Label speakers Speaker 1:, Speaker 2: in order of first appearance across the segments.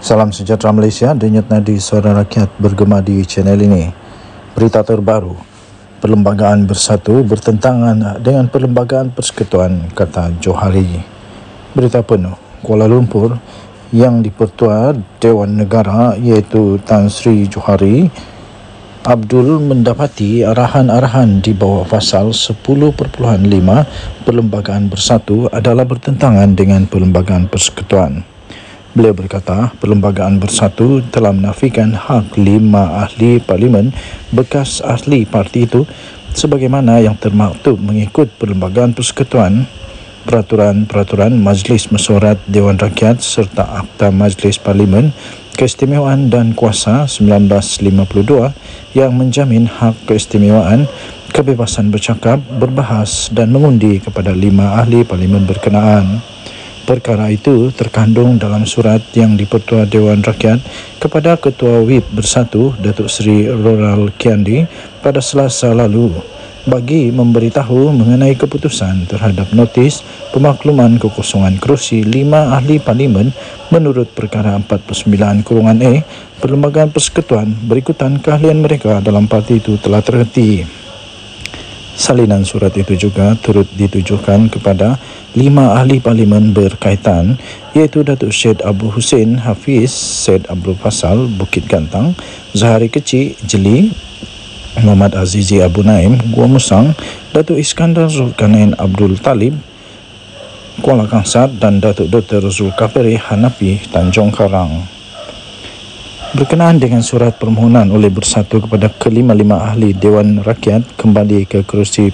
Speaker 1: Salam sejahtera Malaysia, denyut nadi suara rakyat bergema di channel ini. Berita terbaru, Perlembagaan Bersatu bertentangan dengan Perlembagaan Persekutuan, kata Johari. Berita penuh, Kuala Lumpur yang dipertua Dewan Negara iaitu Tan Sri Johari Abdul mendapati arahan-arahan di bawah pasal 10.5 Perlembagaan Bersatu adalah bertentangan dengan Perlembagaan Persekutuan. Beliau berkata, Perlembagaan Bersatu telah menafikan hak lima ahli parlimen bekas ahli parti itu sebagaimana yang termaktub mengikut Perlembagaan Persekutuan peraturan-peraturan Majlis Mesyuarat Dewan Rakyat serta Akta Majlis Parlimen Keistimewaan dan Kuasa 1952 yang menjamin hak keistimewaan, kebebasan bercakap, berbahas dan mengundi kepada lima ahli parlimen berkenaan. Perkara itu terkandung dalam surat yang dipertua Dewan Rakyat kepada Ketua WIP Bersatu, Datuk Seri Roral Kiandi pada selasa lalu bagi memberitahu mengenai keputusan terhadap notis pemakluman kekosongan kerusi lima ahli parlimen menurut perkara 49 kurungan A e Perlembagaan Persekutuan berikutan keahlian mereka dalam parti itu telah terhenti. Salinan surat itu juga turut ditujukan kepada lima ahli parlimen berkaitan iaitu Datuk Syed Abu Hussein Hafiz, Syed Abdul Fasal, Bukit Gantang, Zahari Kecik, Jeli, Muhammad Azizi Abu Naim, Gua Musang, Datuk Iskandar Zulkanain Abdul Talib, Kuala Kangsar dan Datuk Dr. Zulkafiri Hanafi Tanjung Karang berkenaan dengan surat permohonan oleh bersatu kepada kelima-lima ahli Dewan Rakyat kembali ke kerusi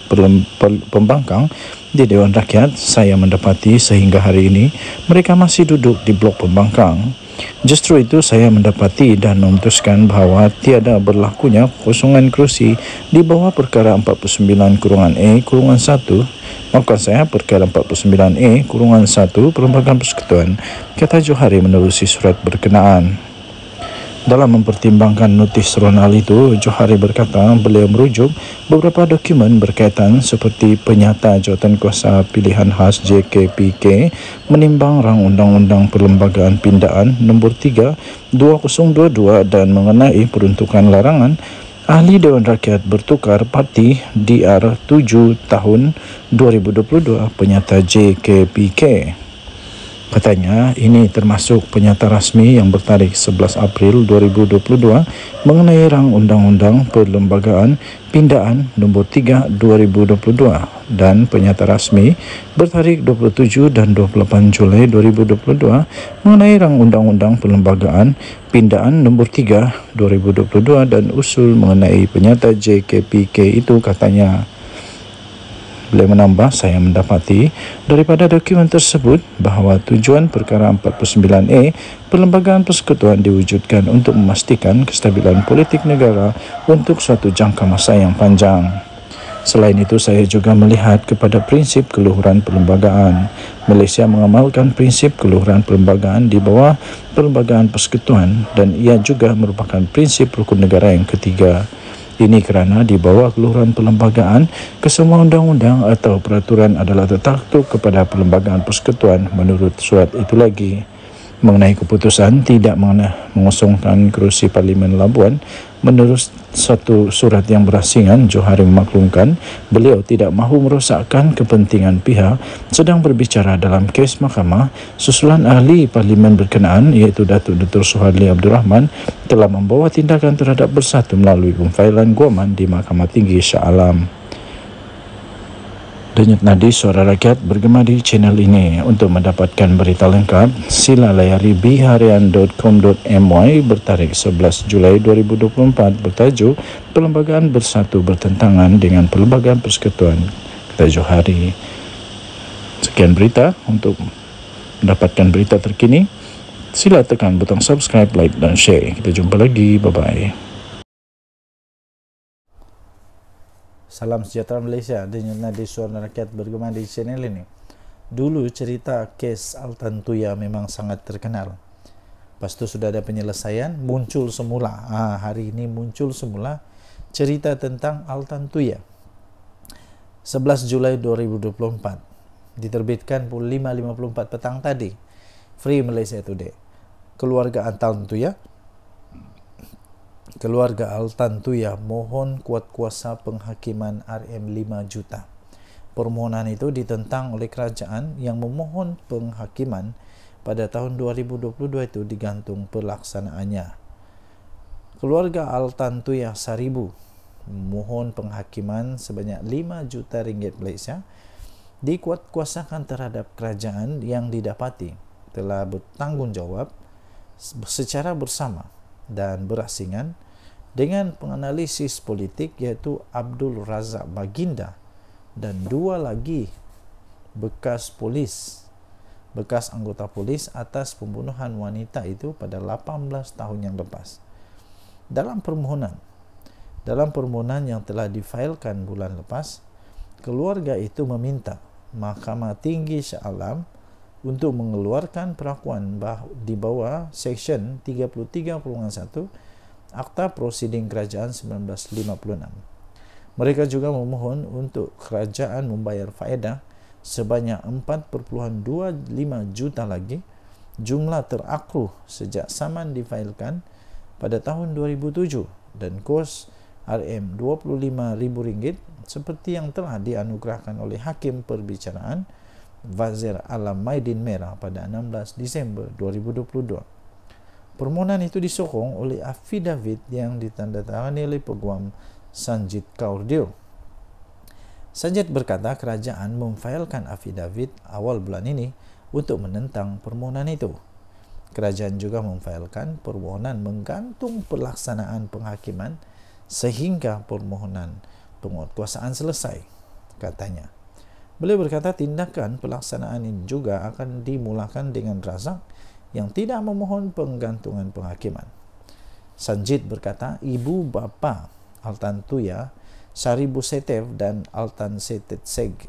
Speaker 1: pembangkang di Dewan Rakyat, saya mendapati sehingga hari ini mereka masih duduk di blok pembangkang. Justru itu saya mendapati dan memutuskan bahawa tiada berlakunya kosongan kerusi di bawah perkara 49 kurungan A kurungan 1. Maka saya perkara 49A kurungan 1 Perlembagaan Persekutuan kata Johari menerusi surat berkenaan. Dalam mempertimbangkan notis Ronald itu, Johari berkata beliau merujuk beberapa dokumen berkaitan seperti penyata jawatan kuasa pilihan khas JKPK menimbang rang Undang-Undang Perlembagaan Pindaan Nombor 3 2022 dan mengenai peruntukan larangan Ahli Dewan Rakyat Bertukar Parti DR 7 tahun 2022 penyata JKPK. Katanya, ini termasuk penyataan rasmi yang bertarik 11 April 2022 mengenai rang Undang-Undang Perlembagaan Pindaan nombor 3 2022 dan penyataan rasmi bertarik 27 dan 28 Julai 2022 mengenai rang Undang-Undang Perlembagaan Pindaan nombor 3 2022 dan usul mengenai penyata JKPK itu katanya. Beliau menambah saya mendapati daripada dokumen tersebut bahawa tujuan perkara 49A Perlembagaan Persekutuan diwujudkan untuk memastikan kestabilan politik negara untuk suatu jangka masa yang panjang. Selain itu, saya juga melihat kepada prinsip keluhuran perlembagaan. Malaysia mengamalkan prinsip keluhuran perlembagaan di bawah perlembagaan persekutuan dan ia juga merupakan prinsip rukun negara yang ketiga. Ini kerana di bawah keluhuran perlembagaan, kesemua undang-undang atau peraturan adalah tertakluk kepada perlembagaan persekutuan menurut surat itu lagi. Mengenai keputusan tidak mengosongkan kerusi Parlimen Labuan, menurut satu surat yang berasingan Johari memaklumkan beliau tidak mahu merosakkan kepentingan pihak sedang berbicara dalam kes mahkamah susulan ahli parlimen berkenaan iaitu Datuk Dr. Suhadli Abdul Rahman telah membawa tindakan terhadap bersatu melalui pemfailan guaman di Mahkamah Tinggi Shah Denyut nadi suara rakyat bergema di channel ini. Untuk mendapatkan berita lengkap, sila layari biharian.com.my bertarik 11 Julai 2024 bertajuk Perlembagaan Bersatu Bertentangan dengan Perlembagaan Persekutuan Kota hari. Sekian berita. Untuk mendapatkan berita terkini, sila tekan butang subscribe, like dan share. Kita jumpa lagi. Bye-bye. Salam sejahtera Malaysia Denyut Nadi Suara Rakyat bergema di channel ini Dulu cerita kes Altan Tuya memang sangat terkenal Pas tu sudah ada penyelesaian Muncul semula ah, Hari ini muncul semula Cerita tentang Altan Tuya 11 Julai 2024 Diterbitkan pukul 5.54 petang tadi Free Malaysia Today Keluarga Altan Tuya keluarga Altan Tuya mohon kuat kuasa penghakiman RM5 juta. Permohonan itu ditentang oleh kerajaan yang memohon penghakiman pada tahun 2022 itu digantung pelaksanaannya. Keluarga Altan Tuya Saribu mohon penghakiman sebanyak 5 juta ringgit Malaysia dikuat kuasakan terhadap kerajaan yang didapati telah bertanggungjawab secara bersama dan berasingan dengan penganalisis politik iaitu Abdul Razak Baginda dan dua lagi bekas polis bekas anggota polis atas pembunuhan wanita itu pada 18 tahun yang lepas dalam permohonan dalam permohonan yang telah difailkan bulan lepas keluarga itu meminta Mahkamah Tinggi Syah untuk mengeluarkan perakuan bah di bawah Seksyen 33.1 Akta Prosiding Kerajaan 1956. Mereka juga memohon untuk kerajaan membayar faedah sebanyak 4.25 juta lagi jumlah terakru sejak saman difailkan pada tahun 2007 dan kos RM25,000 seperti yang telah dianugerahkan oleh Hakim Perbicaraan 2007. Wazir Alam Maidin Merah pada 16 Disember 2022. Permohonan itu disokong oleh affidavit yang ditandatangani oleh peguam Sanjit Kaurdio. Sanjit berkata kerajaan memfailkan affidavit awal bulan ini untuk menentang permohonan itu. Kerajaan juga memfailkan permohonan menggantung pelaksanaan penghakiman sehingga permohonan penguatkuasaan selesai, katanya. Beliau berkata tindakan pelaksanaan ini juga akan dimulakan dengan razak yang tidak memohon penggantungan penghakiman. Sanjid berkata, ibu bapa Altan Tuya, Saribu Setev dan Altan Setet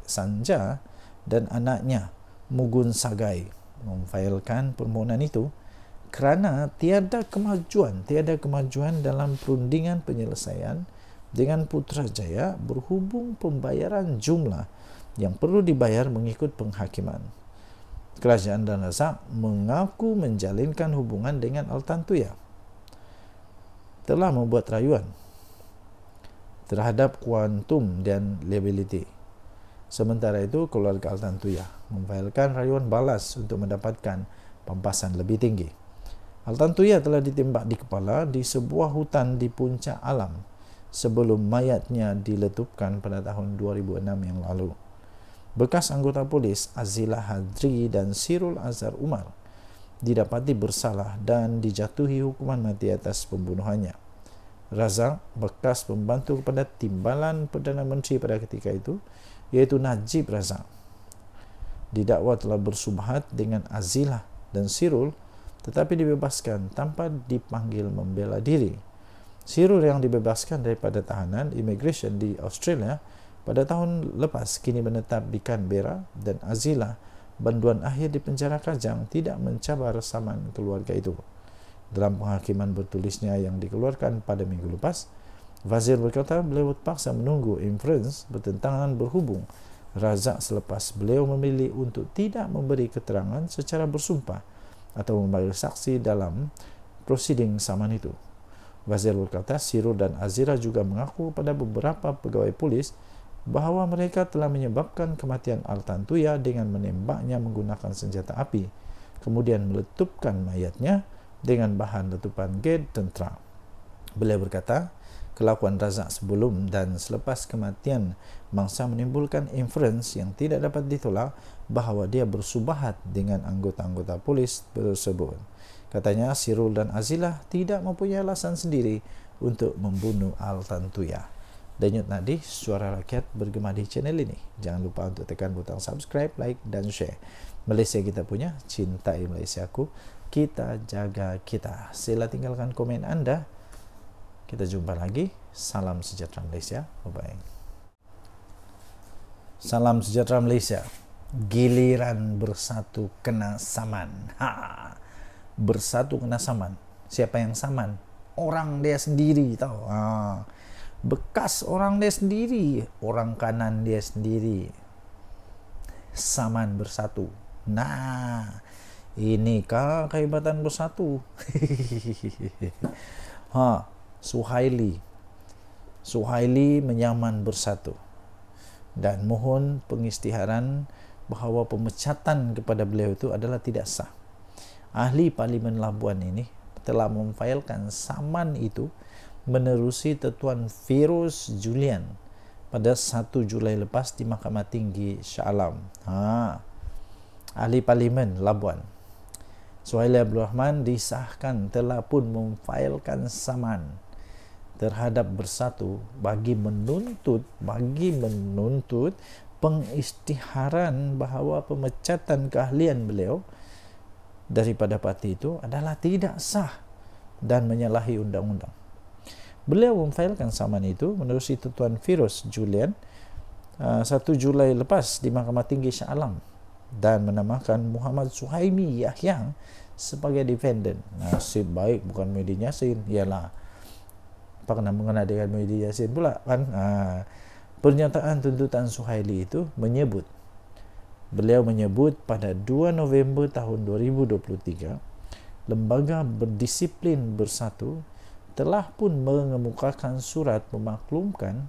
Speaker 1: Sanja dan anaknya Mugun Sagai memfailkan permohonan itu kerana tiada kemajuan, tiada kemajuan dalam perundingan penyelesaian dengan Putrajaya berhubung pembayaran jumlah yang perlu dibayar mengikut penghakiman. Kerajaan dan Razak mengaku menjalinkan hubungan dengan Al-Tantuya. Telah membuat rayuan terhadap kuantum dan liability. Sementara itu, keluarga Al-Tantuya memfailkan rayuan balas untuk mendapatkan pampasan lebih tinggi. Al-Tantuya telah ditembak di kepala di sebuah hutan di puncak alam sebelum mayatnya diletupkan pada tahun 2006 yang lalu bekas anggota polis Azila Hadri dan Sirul Azhar Umar didapati bersalah dan dijatuhi hukuman mati atas pembunuhannya. Razak, bekas pembantu kepada timbalan Perdana Menteri pada ketika itu, iaitu Najib Razak, didakwa telah bersubhat dengan Azila dan Sirul tetapi dibebaskan tanpa dipanggil membela diri. Sirul yang dibebaskan daripada tahanan immigration di Australia pada tahun lepas, kini menetap di Canberra dan Azila, banduan akhir di penjara Kajang tidak mencabar saman keluarga itu. Dalam penghakiman bertulisnya yang dikeluarkan pada minggu lepas, Wazir berkata beliau terpaksa menunggu inference bertentangan berhubung razak selepas beliau memilih untuk tidak memberi keterangan secara bersumpah atau memanggil saksi dalam prosiding saman itu. Wazir berkata Sirul dan Azira juga mengaku pada beberapa pegawai polis bahawa mereka telah menyebabkan kematian Al-Tantuya dengan menembaknya menggunakan senjata api, kemudian meletupkan mayatnya dengan bahan letupan gate tentera. Beliau berkata, kelakuan Razak sebelum dan selepas kematian mangsa menimbulkan inference yang tidak dapat ditolak bahawa dia bersubahat dengan anggota-anggota polis tersebut. Katanya Sirul dan Azilah tidak mempunyai alasan sendiri untuk membunuh al Tantuya denyut nadi suara rakyat bergema di channel ini. Jangan lupa untuk tekan butang subscribe, like dan share. Malaysia kita punya, cintai Malaysia aku, kita jaga kita. Sila tinggalkan komen anda. Kita jumpa lagi. Salam sejahtera Malaysia. Bye bye. Salam sejahtera Malaysia. Giliran bersatu kena saman. Ha. Bersatu kena saman. Siapa yang saman? Orang dia sendiri tahu. Ha bekas orang dia sendiri orang kanan dia sendiri saman bersatu nah ini kehebatan bersatu ha suhaili suhaili menyaman bersatu dan mohon pengistiharan bahawa pemecatan kepada beliau itu adalah tidak sah ahli parlimen labuan ini telah memfailkan saman itu menerusi Tetuan virus Julian pada 1 Julai lepas di Mahkamah Tinggi Shah Alam. Ha. Ahli Parlimen Labuan. Suhaili Abdul Rahman disahkan telah pun memfailkan saman terhadap bersatu bagi menuntut bagi menuntut pengistiharan bahawa pemecatan keahlian beliau daripada parti itu adalah tidak sah dan menyalahi undang-undang beliau memfailkan saman itu menerusi Tuan Virus Julian uh, 1 Julai lepas di Mahkamah Tinggi Shah Alam dan menamakan Muhammad Suhaimi Yahya sebagai defendant. Nasib baik bukan Muhyiddin Yassin. Yalah. Apa kena mengenai dengan Muhyiddin Yassin pula kan? Uh, pernyataan tuntutan Suhaili itu menyebut beliau menyebut pada 2 November tahun 2023 lembaga berdisiplin bersatu telah pun mengemukakan surat memaklumkan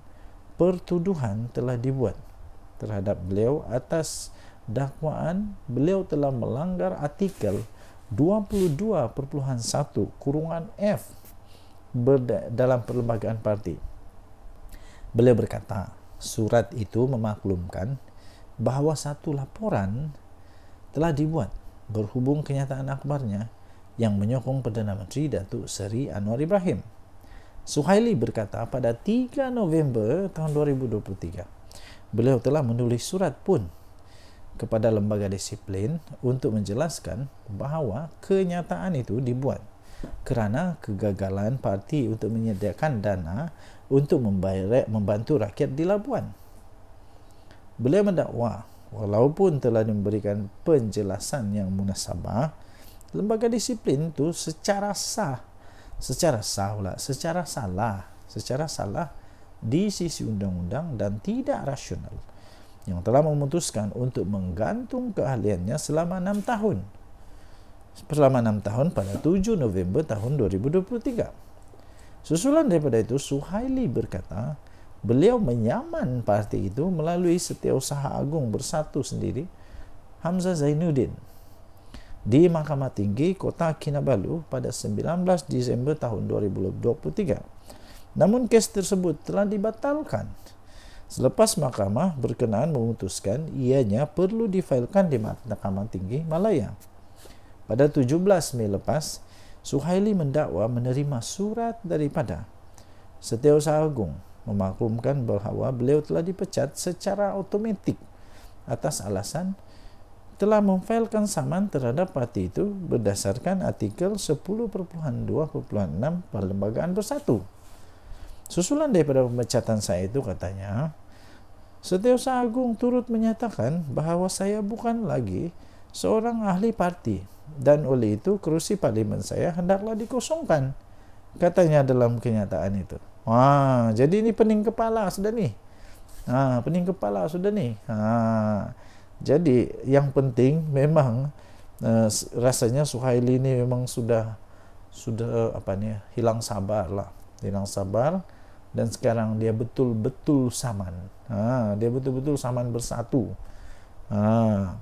Speaker 1: pertuduhan telah dibuat terhadap beliau atas dakwaan beliau telah melanggar artikel 22.1 kurungan F dalam perlembagaan parti. Beliau berkata, surat itu memaklumkan bahawa satu laporan telah dibuat berhubung kenyataan akbarnya yang menyokong Perdana Menteri Datuk Seri Anwar Ibrahim. Suhaili berkata pada 3 November tahun 2023, beliau telah menulis surat pun kepada lembaga disiplin untuk menjelaskan bahawa kenyataan itu dibuat kerana kegagalan parti untuk menyediakan dana untuk membantu rakyat di Labuan. Beliau mendakwa walaupun telah memberikan penjelasan yang munasabah lembaga disiplin tu secara sah secara sah pula secara salah secara salah di sisi undang-undang dan tidak rasional yang telah memutuskan untuk menggantung keahliannya selama 6 tahun selama 6 tahun pada 7 November tahun 2023 susulan daripada itu Suhaili berkata beliau menyaman parti itu melalui setiausaha agung bersatu sendiri Hamzah Zainuddin di Mahkamah Tinggi Kota Kinabalu pada 19 Disember tahun 2023. Namun kes tersebut telah dibatalkan selepas mahkamah berkenaan memutuskan ianya perlu difailkan di Mahkamah Tinggi Malaya. Pada 17 Mei lepas, Suhaili mendakwa menerima surat daripada Setiausaha Agung memaklumkan bahawa beliau telah dipecat secara otomatik atas alasan telah memfailkan saman terhadap parti itu berdasarkan artikel 10.2.6 Perlembagaan Bersatu. Susulan daripada pemecatan saya itu katanya, Setiausaha Agung turut menyatakan bahawa saya bukan lagi seorang ahli parti dan oleh itu kerusi parlimen saya hendaklah dikosongkan, katanya dalam kenyataan itu. Wah, ha, jadi ini pening kepala sudah nih. Ha, ah, pening kepala sudah nih. Ha. Ah, jadi yang penting memang uh, rasanya Suhaili ini memang sudah sudah apa nih hilang sabar lah, hilang sabar dan sekarang dia betul-betul saman. Ha, dia betul-betul saman bersatu. Ha,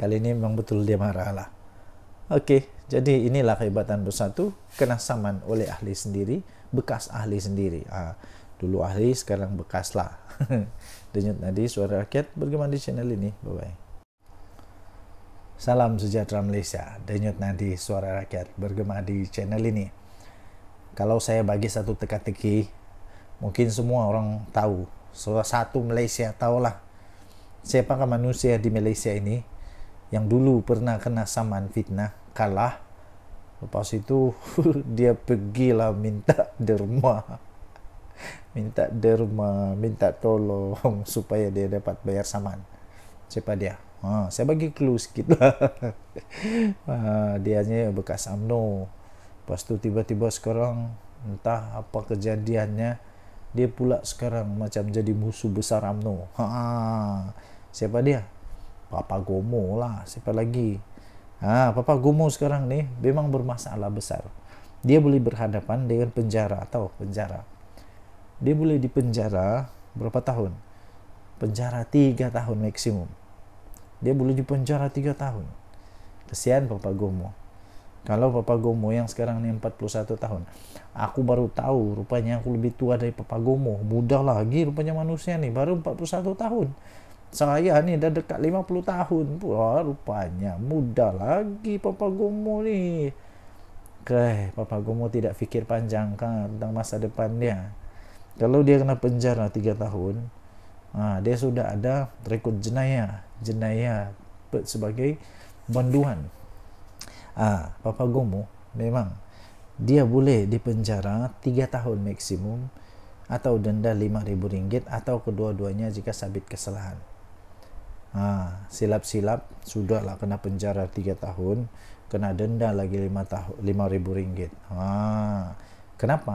Speaker 1: kali ini memang betul dia marah lah. Okey, jadi inilah kehebatan bersatu kena saman oleh ahli sendiri, bekas ahli sendiri. Ha, dulu ahli sekarang bekas lah denyut nadi suara rakyat bergema di channel ini bye bye salam sejahtera Malaysia denyut nadi suara rakyat bergema di channel ini kalau saya bagi satu teka-teki mungkin semua orang tahu salah satu Malaysia tahulah siapakah manusia di Malaysia ini yang dulu pernah kena saman fitnah kalah lepas itu dia pergilah minta derma minta derma, minta tolong supaya dia dapat bayar saman. Siapa dia? Ha, saya bagi clue sikit lah. ha, dia hanya bekas UMNO. Lepas tu tiba-tiba sekarang entah apa kejadiannya, dia pula sekarang macam jadi musuh besar UMNO. Ha, siapa dia? Papa Gomo lah. Siapa lagi? Ha, Papa Gomo sekarang ni memang bermasalah besar. Dia boleh berhadapan dengan penjara atau penjara dia boleh dipenjara berapa tahun? Penjara tiga tahun maksimum. Dia boleh dipenjara tiga tahun. Kesian Papa Gomo. Kalau Papa Gomo yang sekarang ini 41 tahun. Aku baru tahu rupanya aku lebih tua dari Papa Gomo. Mudah lagi rupanya manusia ni baru 41 tahun. Saya ni dah dekat 50 tahun. Wah, rupanya mudah lagi Papa Gomo ni. Keh, Papa Gomo tidak fikir panjang kan tentang masa depan dia. Ya kalau dia kena penjara lah 3 tahun ha, dia sudah ada rekod jenayah jenayah sebagai banduan ha, Papa Gomo memang dia boleh dipenjara 3 tahun maksimum atau denda rm ringgit atau kedua-duanya jika sabit kesalahan ha, silap-silap ha, lah kena penjara 3 tahun kena denda lagi 5 tahun RM5,000 ha, kenapa?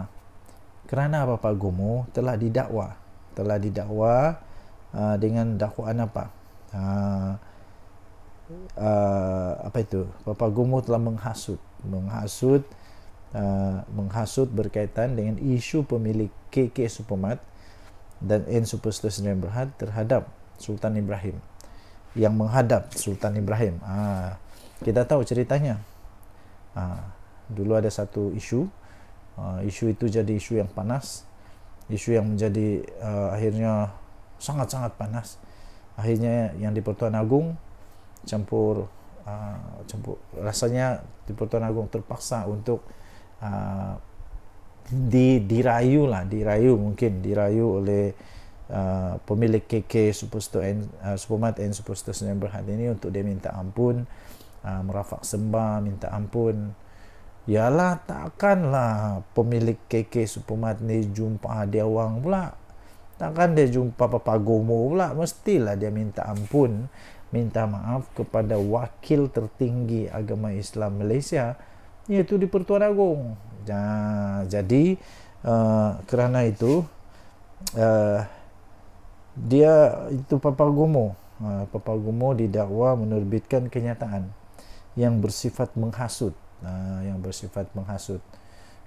Speaker 1: kerana bapa gumu telah didakwa telah didakwa uh, dengan dakwaan apa uh, uh, apa itu bapa gumu telah menghasut menghasut uh, menghasut berkaitan dengan isu pemilik KK Supermat dan N Superstore Sdn Bhd terhadap Sultan Ibrahim yang menghadap Sultan Ibrahim. Ah, kita tahu ceritanya. Ah, dulu ada satu isu Ah, isu itu jadi isu yang panas isu yang menjadi uh, akhirnya sangat-sangat panas akhirnya yang di Pertuan Agung campur uh, campur rasanya di Pertuan Agung terpaksa untuk uh, di dirayu lah dirayu mungkin dirayu oleh uh, pemilik KK Superstore and uh, Supermart and Superstore Senyum Berhad ini untuk dia minta ampun uh, merafak sembah minta ampun ialah takkanlah pemilik KK Supermart ni jumpa dia orang pula. Takkan dia jumpa Papa Gomo pula. Mestilah dia minta ampun, minta maaf kepada wakil tertinggi agama Islam Malaysia iaitu di Pertuan Agong. Nah, jadi uh, kerana itu uh, dia itu Papa Gomo. Uh, Papa Gomo didakwa menerbitkan kenyataan yang bersifat menghasut Ah, yang bersifat menghasut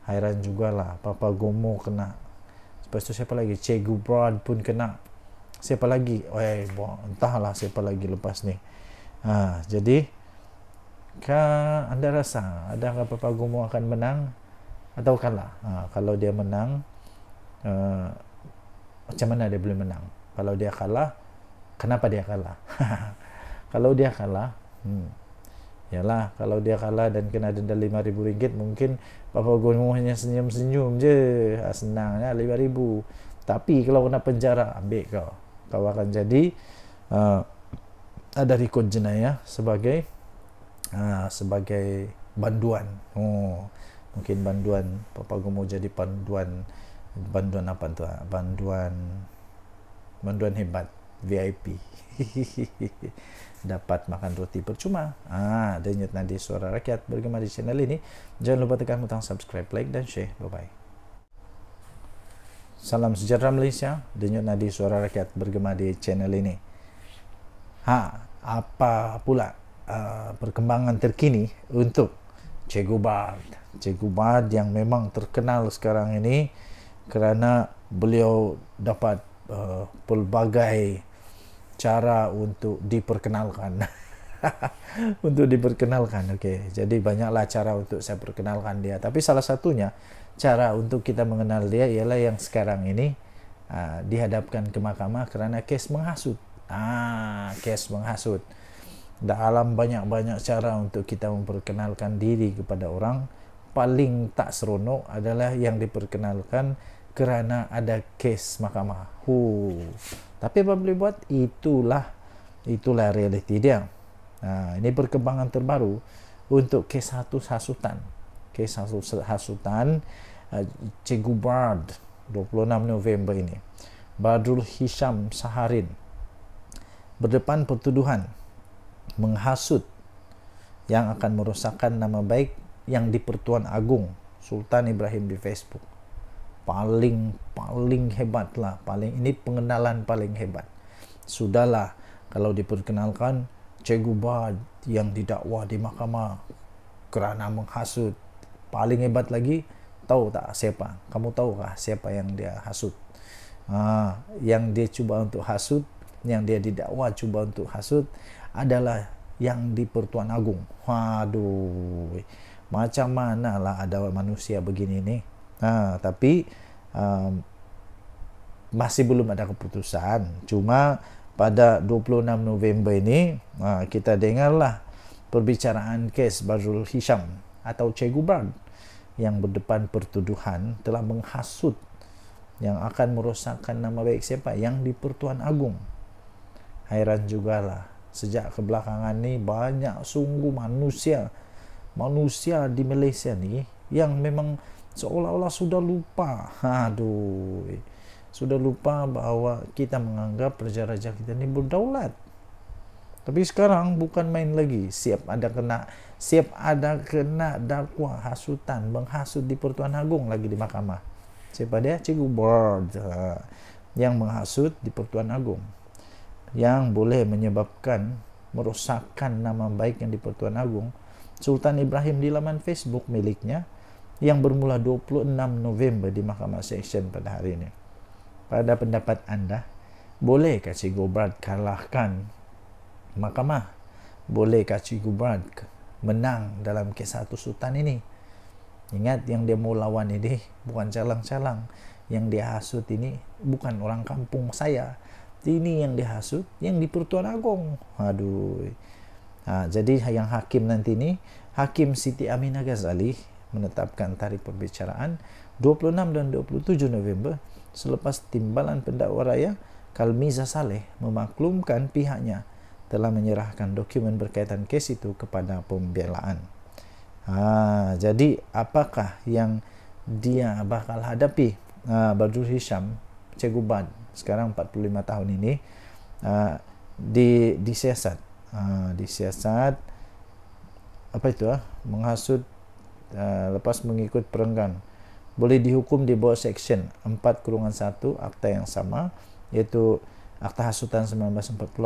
Speaker 1: hairan juga lah. papa gomo kena lepas tu siapa lagi cegu broad pun kena siapa lagi oi entahlah siapa lagi lepas ni ha jadi ka anda rasa ada adakah papa gomo akan menang atau kalah ha, ah, kalau dia menang uh, macam mana dia boleh menang kalau dia kalah kenapa dia kalah kalau dia kalah hmm Yalah kalau dia kalah dan kena denda ribu ringgit mungkin Papa Gomo hanya senyum-senyum je ha, Senangnya lah, lima ribu. Tapi kalau kena penjara ambil kau Kau akan jadi uh, ada rekod jenayah sebagai uh, sebagai banduan oh, Mungkin banduan Papa Gomo jadi banduan Banduan apa tu? Banduan ha? banduan hebat VIP dapat makan roti percuma. Ah, ha, denyut nanti suara rakyat bergema di channel ini. Jangan lupa tekan butang subscribe, like dan share. Bye bye. Salam sejahtera Malaysia. Denyut nadi suara rakyat bergema di channel ini. Ha, apa pula uh, perkembangan terkini untuk Cikgu Bad? Cikgu Bad yang memang terkenal sekarang ini kerana beliau dapat uh, pelbagai cara untuk diperkenalkan. untuk diperkenalkan, oke. Okay. Jadi banyaklah cara untuk saya perkenalkan dia. Tapi salah satunya cara untuk kita mengenal dia ialah yang sekarang ini uh, dihadapkan ke mahkamah kerana kes menghasut. Ah, kes menghasut. Dan alam banyak-banyak cara untuk kita memperkenalkan diri kepada orang paling tak seronok adalah yang diperkenalkan kerana ada kes mahkamah. Huh. Tapi apa boleh buat? Itulah itulah realiti dia. Ha, ini perkembangan terbaru untuk kes satu hasutan. Kes satu hasutan uh, Cikgu Bard 26 November ini. Badrul Hisham Saharin berdepan pertuduhan menghasut yang akan merosakkan nama baik yang di Pertuan Agung Sultan Ibrahim di Facebook. paling paling hebat lah paling ini pengenalan paling hebat sudahlah kalau diperkenalkan Cikgu Bad yang didakwa di mahkamah kerana menghasut paling hebat lagi tahu tak siapa kamu tahukah siapa yang dia hasut Ah, yang dia cuba untuk hasut yang dia didakwa cuba untuk hasut adalah yang di Pertuan Agung. Waduh, macam mana lah ada manusia begini nih? Ha, tapi um, masih belum ada keputusan. Cuma pada 26 November ini ha, kita dengarlah perbicaraan kes Bazrul Hisham atau Cikgu Brown yang berdepan pertuduhan telah menghasut yang akan merosakkan nama baik siapa yang di Pertuan Agung. Hairan jugalah sejak kebelakangan ni banyak sungguh manusia manusia di Malaysia ni yang memang seolah-olah sudah lupa aduh sudah lupa bahwa kita menganggap raja-raja kita ini berdaulat tapi sekarang bukan main lagi siap ada kena siap ada kena dakwa hasutan menghasut di pertuan agung lagi di mahkamah siapa dia cikgu board ha. yang menghasut di pertuan agung yang boleh menyebabkan merusakkan nama baik yang di pertuan agung Sultan Ibrahim di laman Facebook miliknya yang bermula 26 November di Mahkamah Seksyen pada hari ini. Pada pendapat anda, bolehkah Cik Gubrat kalahkan mahkamah? Bolehkah Cik Gubrat menang dalam kes satu sultan ini? Ingat yang dia mau lawan ini bukan calang-calang. Yang dia hasut ini bukan orang kampung saya. Ini yang dia hasut yang di Pertuan Agong. Aduh. Ha, jadi yang hakim nanti ini, Hakim Siti Aminah Ghazali menetapkan tarikh perbicaraan 26 dan 27 November selepas timbalan pendakwa raya Kalmiza Saleh memaklumkan pihaknya telah menyerahkan dokumen berkaitan kes itu kepada pembelaan. Ha, jadi apakah yang dia bakal hadapi ha, Badrul Hisham Cikgu Bad sekarang 45 tahun ini ha, di disiasat, siasat ha, apa itu ah menghasut Ah, lepas mengikut perenggan boleh dihukum di bawah section 4 kurungan 1 akta yang sama yaitu akta hasutan 1948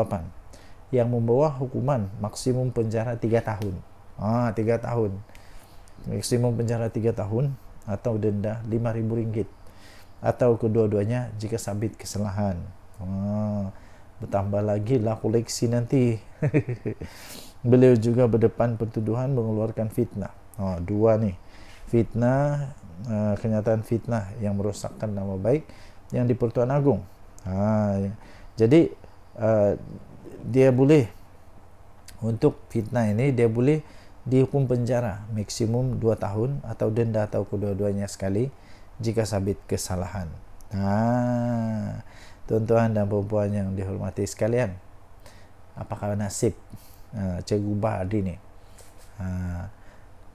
Speaker 1: yang membawa hukuman maksimum penjara 3 tahun ah 3 tahun maksimum penjara 3 tahun atau denda 5000 ringgit atau kedua-duanya jika sabit kesalahan ah, bertambah lagi lah koleksi nanti beliau juga berdepan pertuduhan mengeluarkan fitnah Oh dua ni fitnah uh, kenyataan fitnah yang merosakkan nama baik yang di pertuan agung. Ha, jadi uh, dia boleh untuk fitnah ini dia boleh dihukum penjara maksimum 2 tahun atau denda atau kedua-duanya sekali jika sabit kesalahan. Ha, tuan-tuan dan perempuan yang dihormati sekalian. Apakah nasib uh, Cikgu Bahar ini? Ha,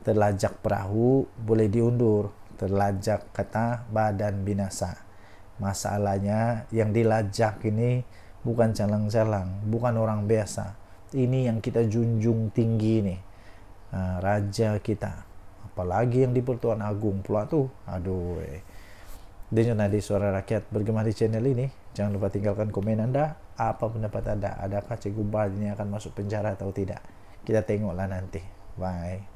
Speaker 1: Terlajak perahu boleh diundur, terlajak kata badan binasa. Masalahnya yang dilajak ini bukan calang-calang, bukan orang biasa. Ini yang kita junjung tinggi nih, eh, raja kita. Apalagi yang di Pertuan Agung pula tuh, aduh. Eh. nadi suara rakyat bergema di channel ini. Jangan lupa tinggalkan komen Anda. Apa pendapat Anda? Adakah Cikgu bar ini akan masuk penjara atau tidak? Kita tengoklah nanti. Bye.